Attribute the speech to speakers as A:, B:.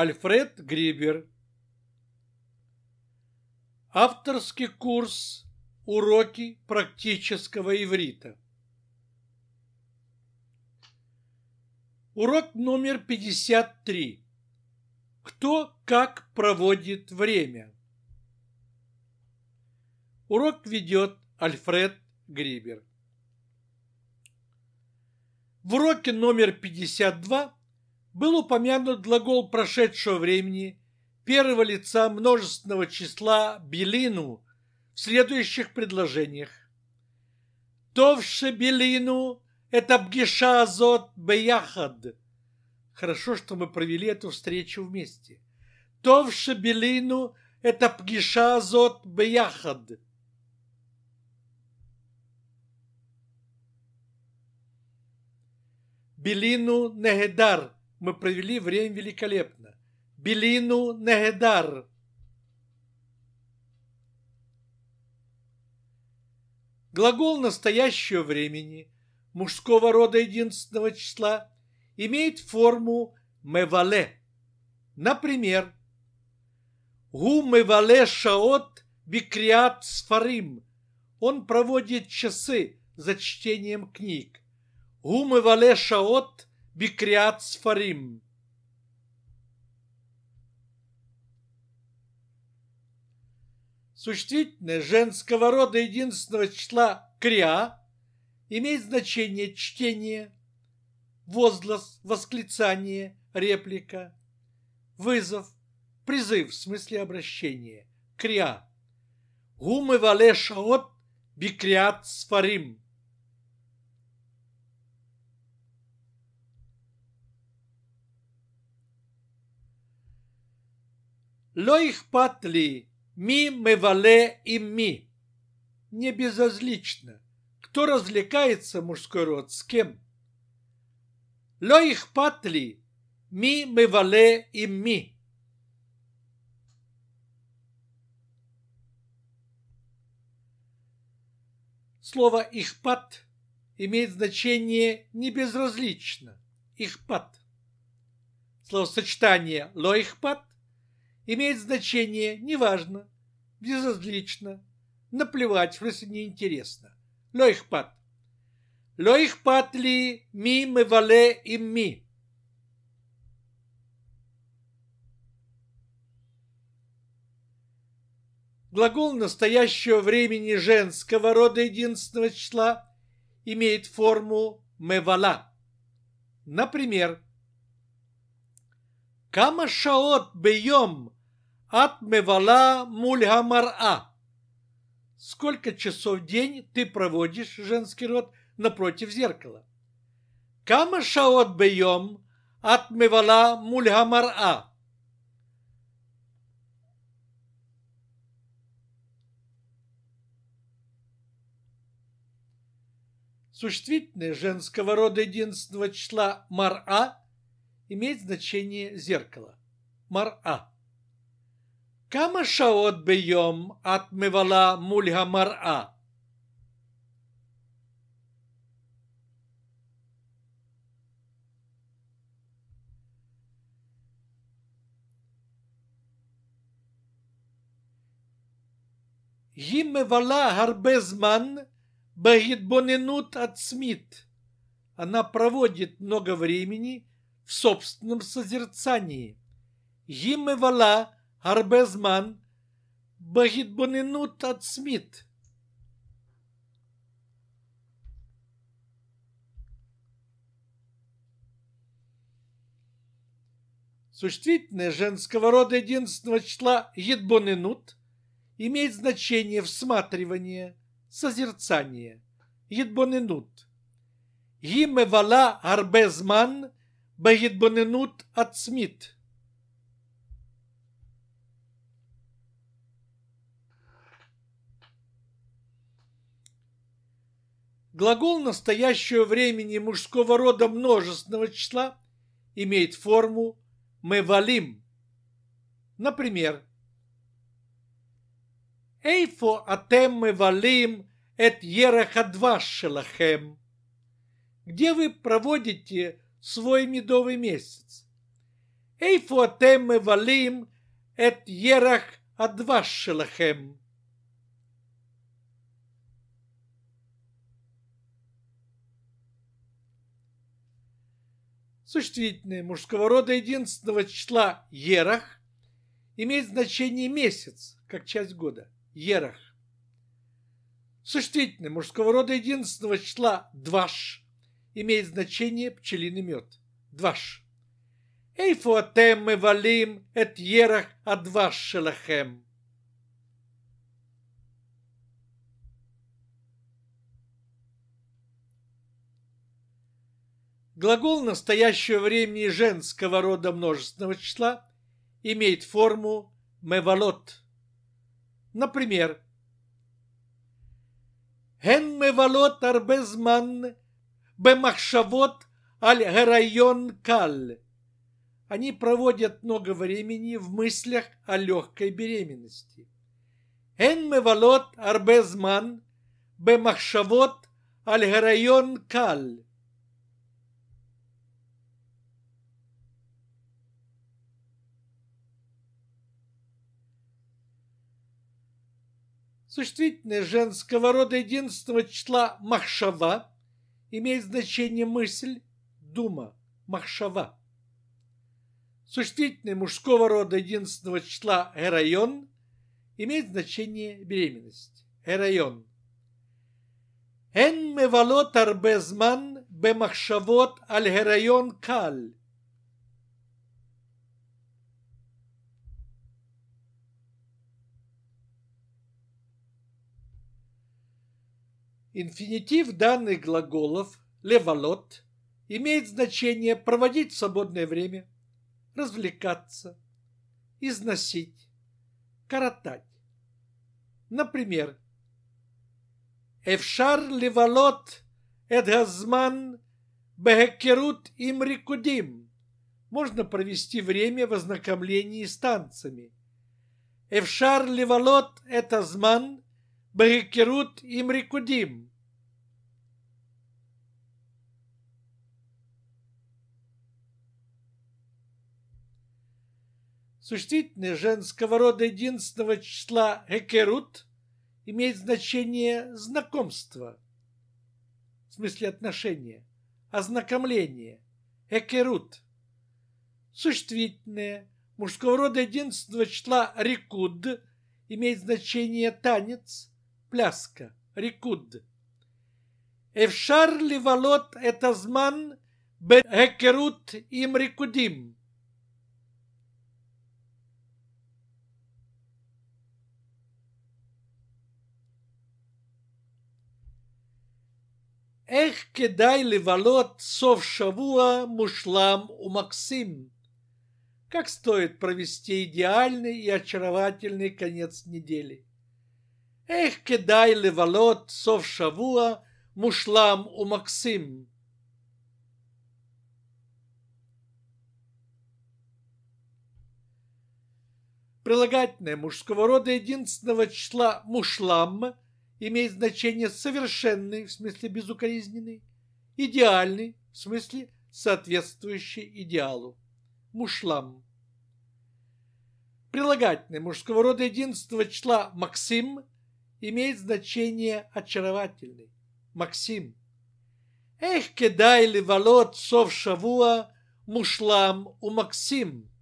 A: Альфред Грибер. Авторский курс «Уроки практического иврита». Урок номер 53. Кто как проводит время? Урок ведет Альфред Грибер. В уроке номер 52 был упомянут глагол прошедшего времени первого лица множественного числа «белину» в следующих предложениях. «Товше белину» — это «бгиша азот беяхад». Хорошо, что мы провели эту встречу вместе. «Товше белину» — это «бгиша азот беяхад». Белину Негедар – мы провели время великолепно. Белину Негедар. Глагол настоящего времени мужского рода единственного числа имеет форму «мевале». Например, «Гу мевале шаот бикриат сфарим» Он проводит часы за чтением книг. «Гу мевале шаот» бикриат сфарим. Существительное женского рода единственного числа криа имеет значение чтение, возглас, восклицание, реплика, вызов, призыв в смысле обращения, криа. Гумы вале шаот бикриат сфарим. לא ми мевале и ми. Не безразлично, кто развлекается мужской род с кем. Ло ми мевале и ми. Слово «ихпат» имеет значение не безразлично. «Ихпат». Словосочетание «ло ихпат» имеет значение, неважно, безразлично, наплевать, если неинтересно. Лёйхпат. Лёйхпат ли ми мевале им ми? Глагол настоящего времени женского рода единственного числа имеет форму мевала. Например, Кама шаот бейом Атмевала мульгамара. Сколько часов в день ты проводишь, женский род, напротив зеркала? Кама шаот бейом атмевала мульгамара. Существительное женского рода единственного числа мара имеет значение зеркала. Мара. כמה שעות ביום את מבלה מול המראה? היא מבלה הרבה זמן בהתבוננות עצמית. Она проводит много времени в собственном созерцании. Гимевала Арбезман Arbezman, от Смит. Существительное женского рода единственного числа «едбоненут» имеет значение всматривание, созерцание. «Едбоненут» Гимевала арбезман бегидбоненут ацмит. Глагол настоящего времени мужского рода множественного числа имеет форму мы валим. Например, «Эйфо атем мы валим эт ерахадваш шелахем» «Где вы проводите свой медовый месяц?» «Эйфо атем мы валим эт ерах адваш шелахем» Существительное мужского рода единственного числа «ерах» имеет значение месяц, как часть года. «Ерах». Существительное мужского рода единственного числа «дваш» имеет значение «пчелиный мед». «Дваш». «Эйфуатем мы валим, эт ерах адваш шелахем». Глагол настоящего времени женского рода множественного числа имеет форму «мевалот». Например, «Эн мевалот арбезман бемахшавот аль герайон кал. Они проводят много времени в мыслях о легкой беременности. «Эн мевалот арбезман бемахшавот аль герайон каль». Существительное женского рода единственного числа «махшава» имеет значение мысль, дума, махшава. Существительное мужского рода единственного числа «эрайон» имеет значение беременность, «эрайон». «Эн мевалот арбезман бемахшавот аль-герайон каль» Инфинитив данных глаголов «леволот» имеет значение проводить свободное время, развлекаться, износить, коротать. Например, «Эфшар леволот эдгазман бехекерут им рикудим» можно провести время в ознакомлении с танцами. «Эфшар леволот этазман» и Мрикудим. Существительное женского рода единственного числа «хекерут» имеет значение «знакомство», в смысле отношения, ознакомление, «хекерут». Существительное мужского рода единственного числа «рикуд» имеет значение «танец», пляска, рикуд. Эвшар ли волот это зман бехекерут им рикудим? איך כדאי לבלות סוף שבוע מושלם ומקסים? Как стоит провести идеальный и очаровательный конец недели? איך כדאי לבלות סוף שבוע מושלם ומקסים. Прилагательное мужского рода единственного числа «мушлам» имеет значение «совершенный» в смысле «безукоризненный», «идеальный» в смысле «соответствующий идеалу» – «мушлам». Прилагательное мужского рода единственного числа «максим» имеет значение очаровательный. Максим. Эх, кедай ли сов шавуа мушлам у Максим.